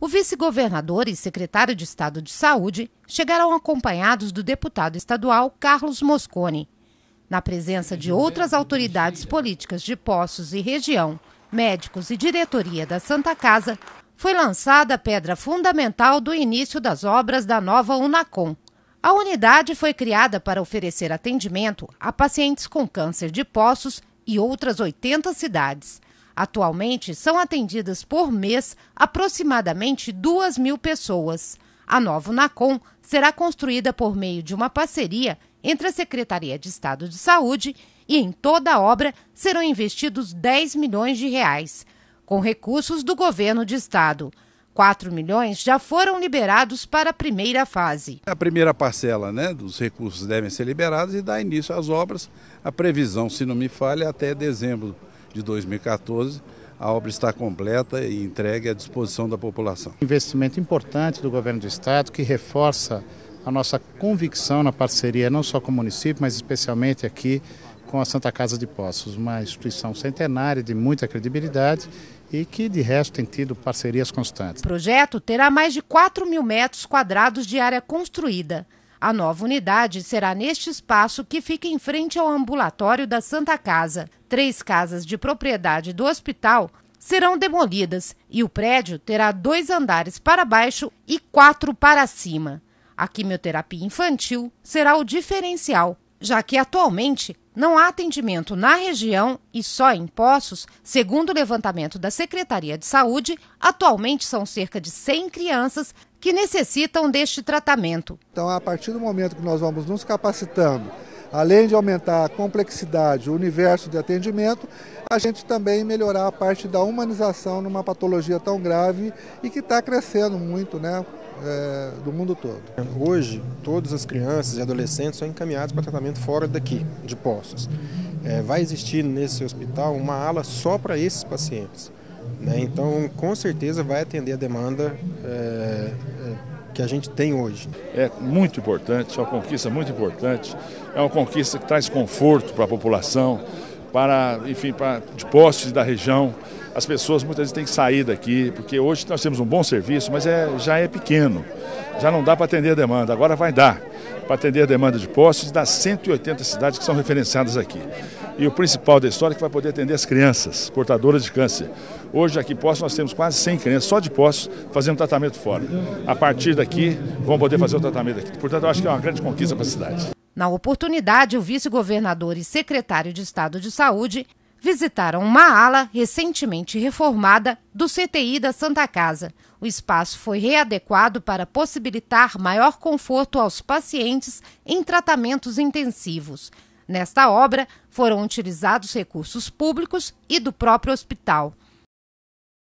O vice-governador e secretário de Estado de Saúde chegaram acompanhados do deputado estadual Carlos Moscone. Na presença de outras autoridades políticas de Poços e região, médicos e diretoria da Santa Casa, foi lançada a pedra fundamental do início das obras da nova Unacom. A unidade foi criada para oferecer atendimento a pacientes com câncer de poços e outras 80 cidades. Atualmente, são atendidas por mês aproximadamente 2 mil pessoas. A Novo Nacon será construída por meio de uma parceria entre a Secretaria de Estado de Saúde e em toda a obra serão investidos 10 milhões de reais, com recursos do governo de estado. 4 milhões já foram liberados para a primeira fase. A primeira parcela né, dos recursos devem ser liberados e dar início às obras. A previsão, se não me falha, é até dezembro de 2014. A obra está completa e entregue à disposição da população. Investimento importante do governo do estado que reforça a nossa convicção na parceria não só com o município, mas especialmente aqui com a Santa Casa de Poços, uma instituição centenária de muita credibilidade e que, de resto, tem tido parcerias constantes. O projeto terá mais de 4 mil metros quadrados de área construída. A nova unidade será neste espaço que fica em frente ao ambulatório da Santa Casa. Três casas de propriedade do hospital serão demolidas e o prédio terá dois andares para baixo e quatro para cima. A quimioterapia infantil será o diferencial já que atualmente não há atendimento na região e só em Poços, segundo o levantamento da Secretaria de Saúde, atualmente são cerca de 100 crianças que necessitam deste tratamento. Então, a partir do momento que nós vamos nos capacitando, além de aumentar a complexidade, o universo de atendimento, a gente também melhorar a parte da humanização numa patologia tão grave e que está crescendo muito, né? é, do mundo todo. Hoje, todas as crianças e adolescentes são encaminhados para tratamento fora daqui, de Poços. É, vai existir nesse hospital uma ala só para esses pacientes. Né? Então, com certeza, vai atender a demanda é, é que a gente tem hoje. É muito importante, é uma conquista muito importante, é uma conquista que traz conforto para a população, para, enfim, para, de postes da região. As pessoas muitas vezes têm que sair daqui, porque hoje nós temos um bom serviço, mas é, já é pequeno. Já não dá para atender a demanda, agora vai dar para atender a demanda de postes das 180 cidades que são referenciadas aqui. E o principal da história é que vai poder atender as crianças portadoras de câncer. Hoje aqui em Poços nós temos quase 100 crianças só de Poços fazendo tratamento fora. A partir daqui vão poder fazer o tratamento aqui. Portanto, eu acho que é uma grande conquista para a cidade. Na oportunidade, o vice-governador e secretário de Estado de Saúde visitaram uma ala recentemente reformada do CTI da Santa Casa. O espaço foi readequado para possibilitar maior conforto aos pacientes em tratamentos intensivos. Nesta obra, foram utilizados recursos públicos e do próprio hospital.